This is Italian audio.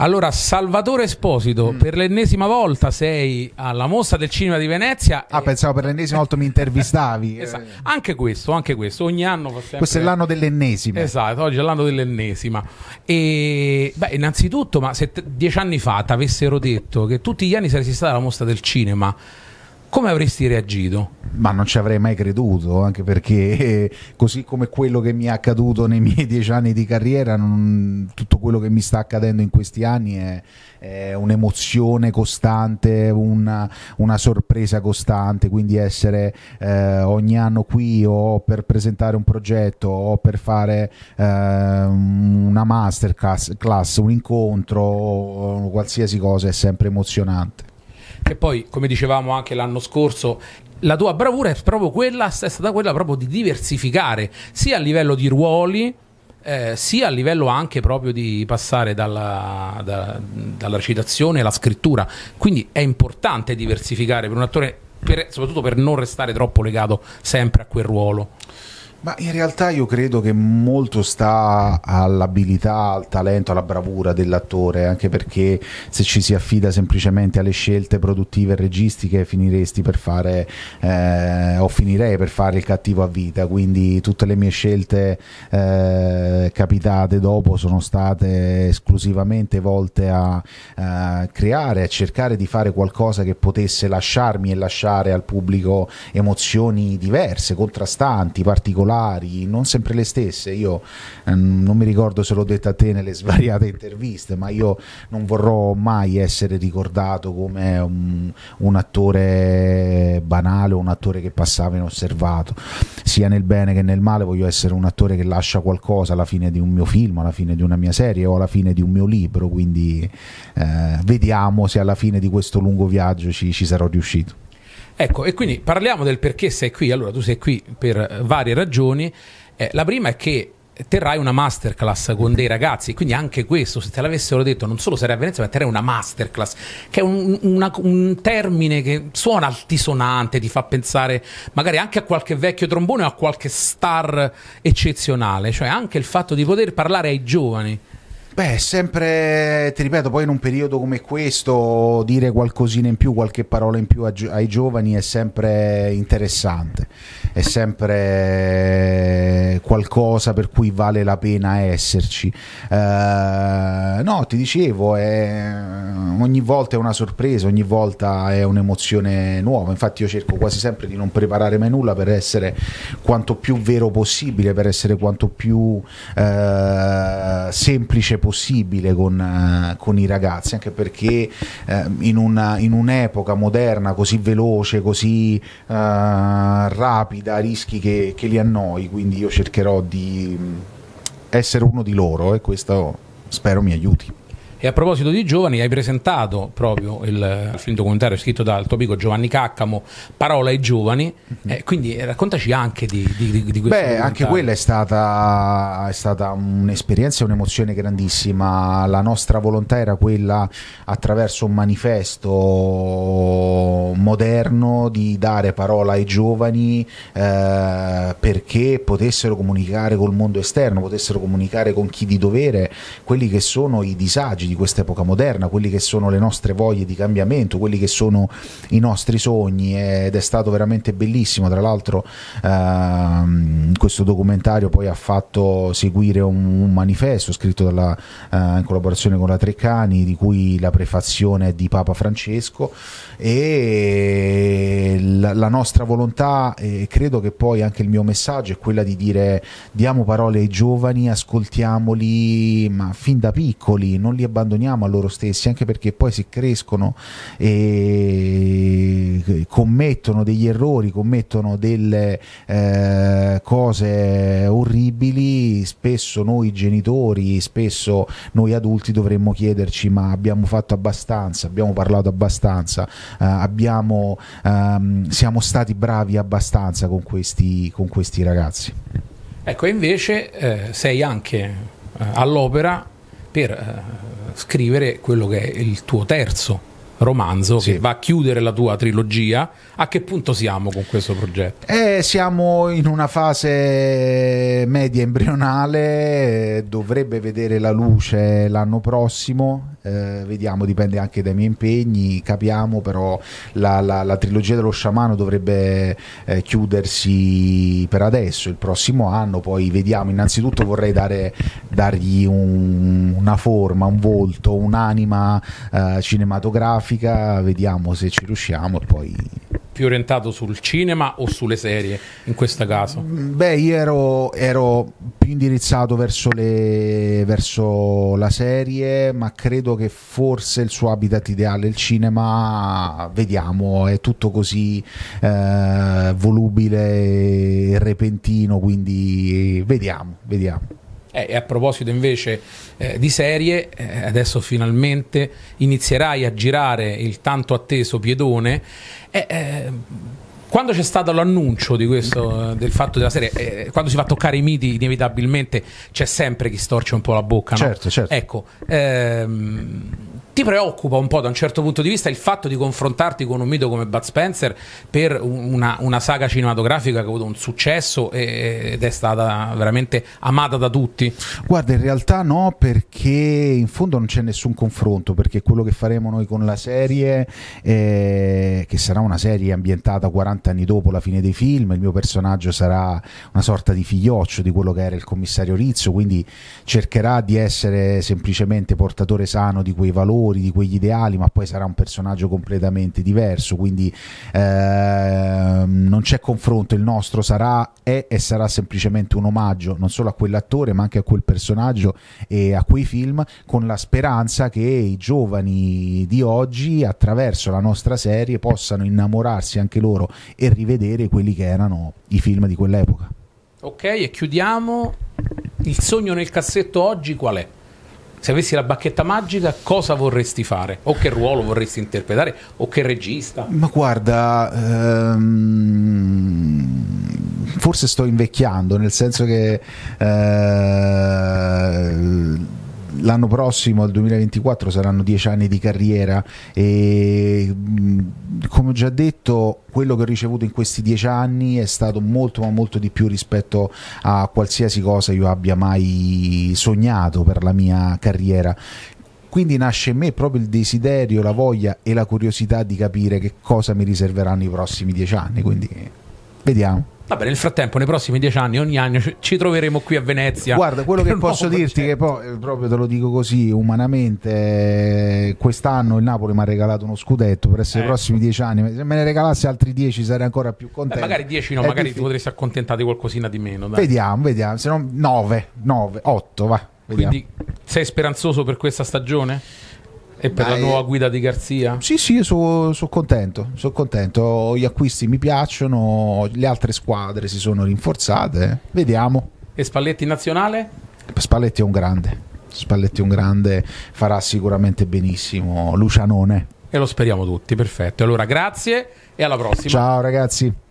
Allora, Salvatore Esposito, mm. per l'ennesima volta sei alla mostra del cinema di Venezia. Ah, e... pensavo per l'ennesima volta mi intervistavi. esatto. Anche questo, anche questo. Ogni anno fa sempre... Questo è l'anno dell'ennesima. Esatto, oggi è l'anno dell'ennesima. E beh, innanzitutto, ma se t- dieci anni fa ti avessero detto che tutti gli anni saresti stata alla mostra del cinema come avresti reagito? Ma non ci avrei mai creduto, anche perché eh, così come quello che mi è accaduto nei miei dieci anni di carriera, non, tutto quello che mi sta accadendo in questi anni è, è un'emozione costante, una, una, sorpresa costante, quindi essere eh, ogni anno qui o per presentare un progetto o per fare eh, una masterclass, class, un incontro o qualsiasi cosa è sempre emozionante che poi, come dicevamo anche l'anno scorso, la tua bravura è proprio quella, è stata quella proprio di diversificare sia a livello di ruoli, eh, sia a livello anche proprio di passare dalla, da, dalla recitazione alla scrittura. Quindi è importante diversificare per un attore, per, soprattutto per non restare troppo legato sempre a quel ruolo. Ma in realtà io credo che molto sta all'abilità, al talento, alla bravura dell'attore, anche perché se ci si affida semplicemente alle scelte produttive e registiche finiresti per fare eh, o finirei per fare il cattivo a vita, quindi tutte le mie scelte eh, capitate dopo sono state esclusivamente volte a, a eh, creare, a cercare di fare qualcosa che potesse lasciarmi e lasciare al pubblico emozioni diverse, contrastanti, particolari particolari, non sempre le stesse. Io ehm, non mi ricordo se l'ho detto a te nelle svariate interviste, ma io non vorrò mai essere ricordato come un, un attore banale o un attore che passava inosservato, sia nel bene che nel male. Voglio essere un attore che lascia qualcosa alla fine di un mio film, alla fine di una mia serie o alla fine di un mio libro. Quindi eh, vediamo se alla fine di questo lungo viaggio ci, ci sarò riuscito. Ecco, e quindi parliamo del perché sei qui. Allora, tu sei qui per eh, varie ragioni. Eh, la prima è che terrai una masterclass con dei ragazzi, quindi anche questo, se te l'avessero detto, non solo sarei a Venezia, ma terrai una masterclass, che è un, una, un, termine che suona altisonante, ti fa pensare magari anche a qualche vecchio trombone o a qualche star eccezionale, cioè anche il fatto di poter parlare ai giovani Beh, sempre, ti ripeto, poi in un periodo come questo dire qualcosina in più, qualche parola in più ai giovani è sempre interessante è sempre qualcosa per cui vale la pena esserci. Eh, no, ti dicevo, è, ogni volta è una sorpresa, ogni volta è un'emozione nuova. Infatti, io cerco quasi sempre di non preparare mai nulla per essere quanto più vero possibile, per essere quanto più eh, semplice possibile con, eh, con, i ragazzi, anche perché eh, in, una, in, un'epoca moderna così veloce, così eh, rapida da rischi che, che li annoi, quindi io cercherò di mm, essere uno di loro e questo spero mi aiuti. E a proposito di giovani, hai presentato proprio il, film documentario scritto dal tuo amico Giovanni Caccamo, Parola ai giovani, mhm. eh, quindi eh, raccontaci anche di, di, di, di questo. Beh, anche quella è stata, è stata un'esperienza e un'emozione grandissima. La nostra volontà era quella, attraverso un manifesto moderno, di dare parola ai giovani eh, perché potessero comunicare col mondo esterno, potessero comunicare con chi di dovere quelli che sono i disagi di quest'epoca moderna, quelli che sono le nostre voglie di cambiamento, quelli che sono i nostri sogni ed è stato veramente bellissimo. Tra l'altro ehm, questo documentario poi ha fatto seguire un, un manifesto scritto dalla, eh, in collaborazione con la Treccani di cui la prefazione è di Papa Francesco e la, la nostra volontà e eh, credo che poi anche il mio messaggio è quella di dire diamo parole ai giovani, ascoltiamoli ma fin da piccoli, non li abbassiamo abbandoniamo a loro stessi, anche perché poi se crescono e commettono degli errori, commettono delle eh, cose orribili, spesso noi genitori, spesso noi adulti dovremmo chiederci ma abbiamo fatto abbastanza, abbiamo parlato abbastanza, eh, abbiamo, ehm, siamo stati bravi abbastanza con questi, con questi ragazzi. Ecco, invece eh, sei anche eh, all'opera per eh, scrivere quello che è il tuo terzo romanzo sì. che va a chiudere la tua trilogia. A che punto siamo con questo progetto? Eh, siamo in una fase media embrionale, eh, dovrebbe vedere la luce l'anno prossimo. Eh, vediamo, dipende anche dai miei impegni. Capiamo, però, la, la, la trilogia dello sciamano dovrebbe eh, chiudersi per adesso, il prossimo anno. Poi vediamo. Innanzitutto, vorrei dare, dargli un, una forma, un volto, un'anima eh, cinematografica cinematografica, vediamo se ci riusciamo e poi più orientato sul cinema o sulle serie in questo caso? Beh, io ero, ero più indirizzato verso, le, verso, la serie, ma credo che forse il suo habitat ideale è il cinema. Vediamo, è tutto così eh, volubile e repentino, quindi vediamo, vediamo. Eh, e a proposito invece eh, di serie, eh, adesso finalmente inizierai a girare il tanto atteso piedone. Eh, eh, quando c'è stato l'annuncio di questo, eh, del fatto della serie, quando si va a toccare i miti, inevitabilmente c'è sempre chi storce un po' la bocca. No? Certo, certo. Ecco, ehm, ti preoccupa un po' da un certo punto di vista il fatto di confrontarti con un mito come Bud Spencer per una, una saga cinematografica che ha avuto un successo e, ed è stata veramente amata da tutti? Guarda, in realtà no, perché in fondo non c'è nessun confronto, perché quello che faremo noi con la serie, eh, che sarà una serie ambientata 40 anni dopo la fine dei film, il mio personaggio sarà una sorta di figlioccio di quello che era il commissario Rizzo, quindi cercherà di essere semplicemente portatore sano di quei valori valori, di quegli ideali, ma poi sarà un personaggio completamente diverso, quindi eh, non c'è confronto, il nostro sarà, è e sarà semplicemente un omaggio non solo a quell'attore ma anche a quel personaggio e a quei film, con la speranza che i giovani di oggi attraverso la nostra serie possano innamorarsi anche loro e rivedere quelli che erano i film di quell'epoca. Ok, e chiudiamo. Il sogno nel cassetto oggi qual è? se avessi la bacchetta magica, cosa vorresti fare? O che ruolo vorresti interpretare? O che regista? Ma guarda, ehm, forse sto invecchiando, nel senso che... Eh, l'anno prossimo, il 2024, saranno dieci anni di carriera e come ho già detto quello che ho ricevuto in questi dieci anni è stato molto ma molto di più rispetto a qualsiasi cosa io abbia mai sognato per la mia carriera quindi nasce in me proprio il desiderio, la voglia e la curiosità di capire che cosa mi riserveranno i prossimi dieci anni. Quindi vediamo. Vabbè, nel frattempo, nei prossimi dieci anni, ogni anno ci troveremo qui a Venezia. Guarda, quello che posso dirti, che poi eh, proprio te lo dico così, umanamente, eh, quest'anno il Napoli mi ha regalato uno scudetto per essere eh. i prossimi dieci anni. Se me ne regalasse altri dieci sarei ancora più eh, contento. Eh, magari dieci no, È magari difficile. ti potresti accontentare di qualcosina di meno. Dai. Vediamo, vediamo. Se no, nove, nove, otto, va. Vediamo. Quindi sei speranzoso per questa stagione? E per Dai. la nuova guida di Garzia? Sì, sì, sono so contento, sono contento. Gli acquisti mi piacciono, le altre squadre si sono rinforzate. Vediamo. E Spalletti nazionale? Spalletti è un grande. Spalletti è un grande, farà sicuramente benissimo. Lucianone. E lo speriamo tutti, perfetto. Allora, grazie e alla prossima. Ciao ragazzi.